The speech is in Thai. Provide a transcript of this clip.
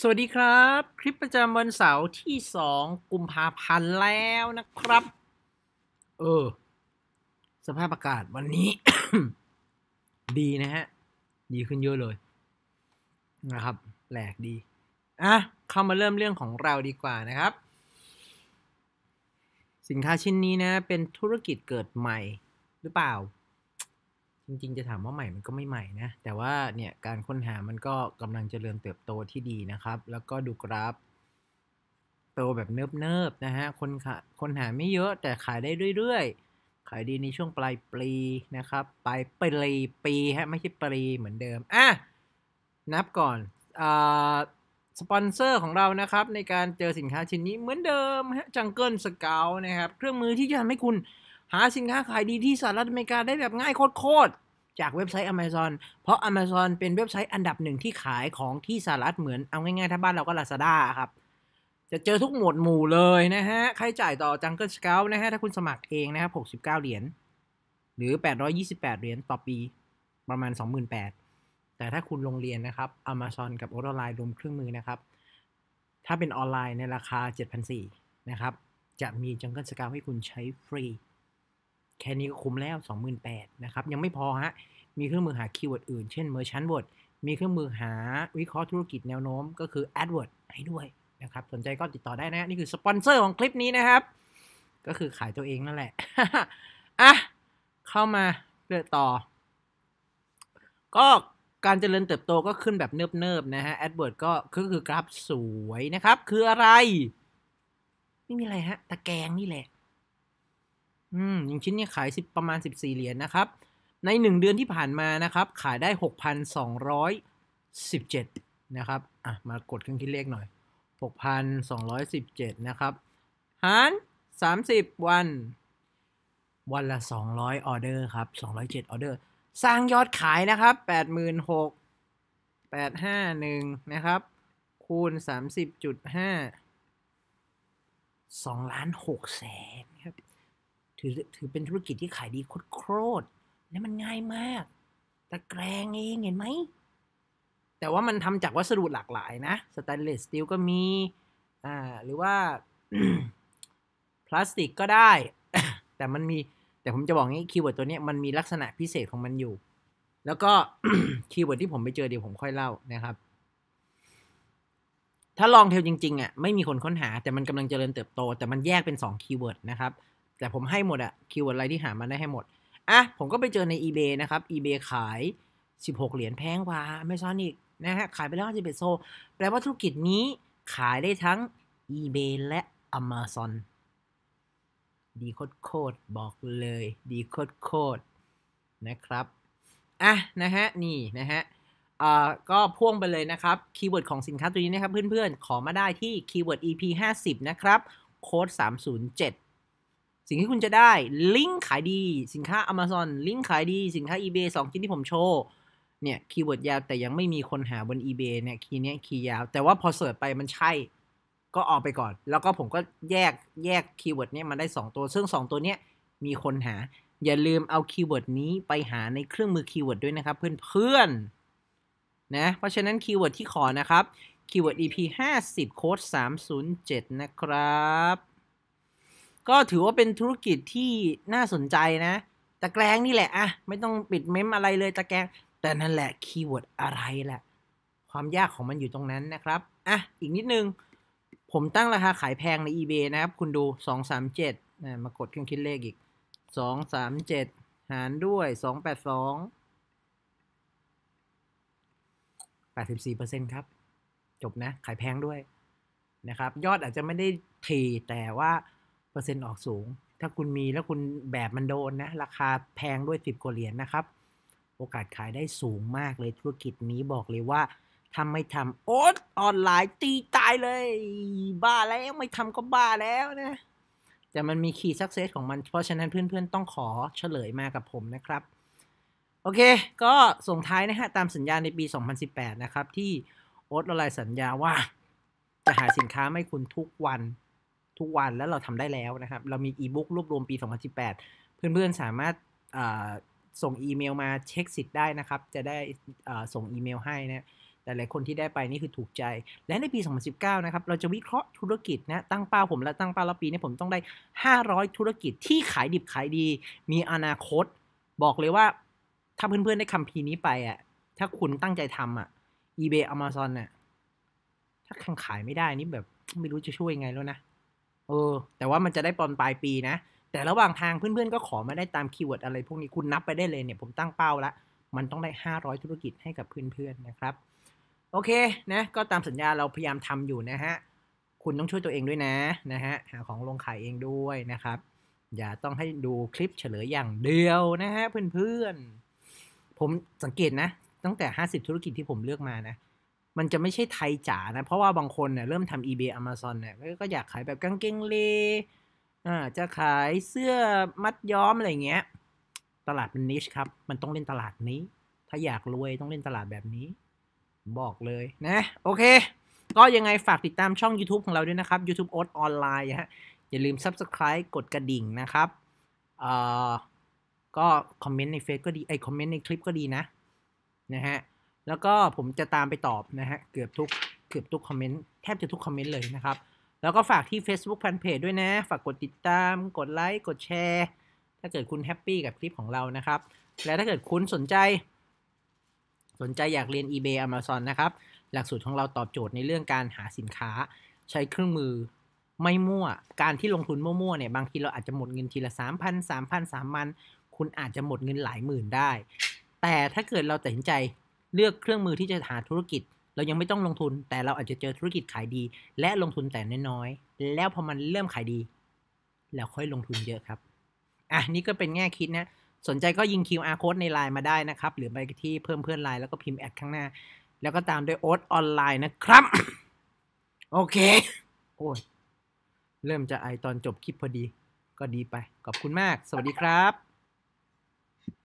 สวัสดีครับ คลิปประจำวันเสาร์ที่สองกุมภาพันธ์แล้วนะครับ เออ สภาพอากาศวันนี้ ดีนะฮะ ดีขึ้นเยอะเลย นะครับแปลกดีอ่ะเข้ามาเริ่มเรื่องของเราดีกว่านะครับ สินค้าชิ้นนี้นะ เป็นธุรกิจเกิดใหม่หรือเปล่าจริงๆ จะถามว่าใหม่มันก็ไม่ใหม่นะ แต่ว่าเนี่ยการค้นหามันก็กำลังเจริญเติบโตที่ดีนะครับ แล้วก็ดูกราฟโตแบบเนิบๆนะฮะคนขาคนหาไม่เยอะแต่ขายได้เรื่อยๆ ขายดีในช่วงปลายปีนะครับปลายปลีปีฮะไม่ใช่ปีเหมือนเดิมอ่ะนับก่อนอ่าสปอนเซอร์ของเรานะครับในการเจอสินค้าชิ้นนี้เหมือนเดิมฮะจังเกิลสเกลนะครับเครื่องมือที่จะทำให้คุณหาสินค้าขายดีที่สหรัฐอเมริกาได้แบบง่ายโคตรๆจากเว็บไซต์ Amazon เพราะ Amazon เป็นเว็บไซต์อันดับหนึ่งที่ขายของที่สหรัฐเหมือนเอาง่ายๆ ถ้าบ้านเราก็ Lazada ครับ จะเจอทุกหมวดหมู่เลยนะฮะ ค่าใช้จ่ายต่อ Jungle Scout นะฮะ ถ้าคุณสมัครเองนะครับ69 เหรียญ หรือ 828 เหรียญต่อปี ประมาณ 28,000 แต่ถ้าคุณลงเรียนนะครับ Amazon กับออไลน์รวมเครื่องมือนะครับ ถ้าเป็นออนไลน์ในราคา 7,400นะครับ จะมี Jungle Scout ให้คุณใช้ฟรีค่นี้ก็คุ้มแล้ว 28,000 นะครับ ยังไม่พอฮะ มีเครื่องมือหาคีย์เวิร์ดอื่น เช่น Merchant Word มีเครื่องมือหาวิเคราะห์ธุรกิจแนวโน้มก็คือ AdWord ให้ด้วยนะครับสนใจก็ติดต่อได้นะนี่คือสปอนเซอร์ของคลิปนี้นะครับ ก็คือขายตัวเองนั่นแหละอ่ะเข้ามาเรื่อต่อ ก็การเจริญเติบโตก็ขึ้นแบบเนิบๆนะฮะ AdWord ก็คือกราฟสวยนะครับ คืออะไรไม่มีอะไรฮะตะแกงนี่แหละอืมอย่างชิ้นนี้ขายสิบประมาณ 14 เหรียญนนะครับ ใน 1 เดือนที่ผ่านมานะครับ ขายได้ 6,217 นะครับอ่ะมากดเครื่องคิดเลขหน่อย 6,217 นะครับ หาร30 วัน วันละ 200 ออเดอร์ครับ 207 ออเดอร์ สร้างยอดขายนะครับ 86 851 นะครับ คูณ30.5 2ล้าน6แสนครับถือถือเป็นธุรกิจที่ขายดีโคตรๆและมันง่ายมากตะแกรงเอง เห็นไหม แต่ว่ามันทำจากวัสดุหลากหลายนะสแตนเลสสตีลก็มีอ่าหรือว่าพลาสติกก็ได้ แต่มันมีแต่ผมจะบอกงี้คีย์เวิร์ดตัวนี้มันมีลักษณะพิเศษของมันอยู่ แล้วก็คีย์เวิร์ดที่ผมไปเจอเดี๋ยวผมค่อยเล่านะครับ ถ้าลองเทลจริง ๆอ่ะไม่มีคนค้นหาแต่มันกำลังเจริญเติบโตแต่มันแยกเป็น2คีย์เวิร์ดนะครับแต่ผมให้หมดอะคีย์เวิร์ดอะไรที่หามาได้ให้หมด อ่ะ ผมก็ไปเจอใน eBay นะครับ eBay ขาย 16 เหรียญแพงกว่าไม่ซ้อนอีกนะฮะ ขายไปแล้วเจ็นโซแปลว่าธุรกิจนี้ขายได้ทั้ง eBay และ Amazon ดีโคตรโคตรบอกเลย ดีโคตรโคตรนะครับ อ่ะนะฮะ นี่นะฮะอ่าก็พ่วงไปเลยนะครับ คีย์เวิร์ดของสินค้าตัวนี้นะครับเพื่อน ๆ ขอมาได้ที่คีย์เวิร์ด EP 50นะครับ โค้ด307สิ่งที่คุณจะได้ ลิงก์ขายดีสินค้า Amazon ลิงก์ขายดีสินค้า eBay 2ชิ้นที่ผมโชว์เนี่ยคีย์เวิร์ดยาวแต่ยังไม่มีคนหาบน eBay เนี่ยคีย์เนี้ยคีย์ยาวแต่ว่าพอเสิร์ชไปมันใช่ ก็ออกไปก่อนแล้วก็ผมก็แยกแยกคีย์เวิร์ดเนี้ยมาได้ 2 ตัว ซึ่ง 2 ตัวเนี้ยมีคนหา อย่าลืมเอาคีย์เวิร์ดนี้ไปหาในเครื่องมือคีย์เวิร์ดด้วยนะครับ เพื่อนๆนะเพราะฉะนั้นคีย์เวิร์ดที่ขอนะครับคีย์เวิร์ด EP 50โค้ด307 นะครับก็ถือว่าเป็นธุรกิจที่น่าสนใจนะ ตะแกรงนี่แหละอะไม่ต้องปิดเมมอะไรเลยตะแกรง แต่นั่นแหละคีย์เวิร์ดอะไรแหละ ความยากของมันอยู่ตรงนั้นนะครับ อ่ะ อีกนิดนึง ผมตั้งราคาขายแพงใน eBay นะครับ คุณดู 237นะมากดเครื่องคิดเลขอีก 237 หารด้วย 282 84%ครับ จบนะ ขายแพงด้วยนะครับ ยอดอาจจะไม่ได้ทีแต่ว่าเปอร์เซ็นต์ออกสูง ถ้าคุณมีแล้วคุณแบบมันโดนนะ ราคาแพงด้วย10กว่าเหรียญนนะครับ โอกาสขายได้สูงมากเลยธุรกิจนี้บอกเลยว่าทำไม่ทำโอ๊ตออนไลน์ตีตายเลย บ้าแล้วไม่ทำก็บ้าแล้วนะ แต่มันมีคีย์สักเซสของมันเพราะฉะนั้นเพื่อนๆต้องขอเฉลยมากับผมนะครับ โอเคก็ส่งท้ายนะฮะ ตามสัญญาในปี2018นะครับที่โอ๊ตออนไลน์สัญญาว่าจะหาสินค้าให้คุณทุกวันทุกวันแล้วเราทำได้แล้วนะครับ เรามีอีบุ๊กรวบรวมปี 2018 เพื่อนๆสามารถส่งอีเมลมาเช็คสิทธิ์ได้นะครับ จะได้ส่งอีเมลให้นะหลายๆคนที่ได้ไปนี่คือถูกใจ และในปี 2019 นะครับ เราจะวิเคราะห์ธุรกิจนะ ตั้งเป้าผมและตั้งเป้าละปีนี้ผมต้องได้ 500 ธุรกิจที่ขายดิบขายดี มีอนาคต บอกเลยว่าถ้าเพื่อนๆ ได้คำพีนี้ไปอ่ะ ถ้าคุณตั้งใจทำอ่ะ eBay Amazon น่ะถ้าคังขายไม่ได้นี่แบบไม่รู้จะช่วยยังไงแล้วนะเออแต่ว่ามันจะได้ตอนปลายปีนะ แต่ระหว่างทางเพื่อนๆ ก็ขอมาได้ตามคีย์เวิร์ดอะไรพวกนี้คุณนับไปได้เลยเนี่ย ผมตั้งเป้าละมันต้องได้ 500 ธุรกิจให้กับเพื่อนๆนะครับ โอเคนะก็ตามสัญญาเราพยายามทำอยู่นะฮะ คุณต้องช่วยตัวเองด้วยนะนะฮะหาของลงขายเองด้วยนะครับ อย่าต้องให้ดูคลิปเฉลยอย่างเดียวนะฮะเพื่อนๆผมสังเกตนะตั้งแต่ 50 ธุรกิจที่ผมเลือกมานะมันจะไม่ใช่ไทยจ๋านะ เพราะว่าบางคนเนี่ยเริ่มทำ eBay Amazon เนี่ยก็อยากขายแบบกางเกงเลอ่าจะขายเสื้อมัดย้อมอะไรเงี้ยตลาดมันนิชครับ มันต้องเล่นตลาดนี้ ถ้าอยากรวยต้องเล่นตลาดแบบนี้ บอกเลยนะ โอเค ก็ยังไงฝากติดตามช่อง YouTube ของเราด้วยนะครับ YouTube o อ๊ออนไลน์ฮะอย่าลืม Subscribe กดกระดิ่งนะครับเอ่อก็คอมเมนต์ในเฟซก็ดีไอคอมเมนต์ในคลิปก็ดีนะนะฮะแล้วก็ผมจะตามไปตอบนะฮะเกือบทุกเกือบทุกคอมเมนต์แทบจะทุกคอมเมนต์เลยนะครับ แล้วก็ฝากที่ Facebook Fanpage ด้วยนะ ฝากกดติดตามกดไลค์ กดแชร์ ถ้าเกิดคุณแฮปปี้กับคลิปของเรานะครับ และถ้าเกิดคุณสนใจ สนใจอยากเรียน eBay Amazon นะครับ หลักสูตรของเราตอบโจทย์ในเรื่องการหาสินค้า ใช้เครื่องมือไม่มั่วการที่ลงทุนมั่วๆเนี่ยบางทีเราอาจจะหมดเงินทีละ3,000 3,000 3,000คุณอาจจะหมดเงินหลายหมื่นได้ แต่ถ้าเกิดเราตัดสินใจเลือกเครื่องมือที่จะหาธุรกิจ เรายังไม่ต้องลงทุน แต่เราอาจจะเจอธุรกิจขายดี และลงทุนแต่น้อยๆแล้วพอมันเริ่มขายดี แล้วค่อยลงทุนเยอะครับ อ่ะนี่ก็เป็นแง่คิดนะสนใจก็ยิง QR code ในไลน์มาได้นะครับหรือไปที่เพิ่มเพื่อนไลน์แล้วก็พิมพ์แอดข้างหน้า แล้วก็ตามด้วยโอ๊ตออนไลน์นะครับ โอเคโอ้ยเริ่มจะไอตอนจบคลิปพอดี ก็ดีไปขอบคุณมากสวัสดีครับ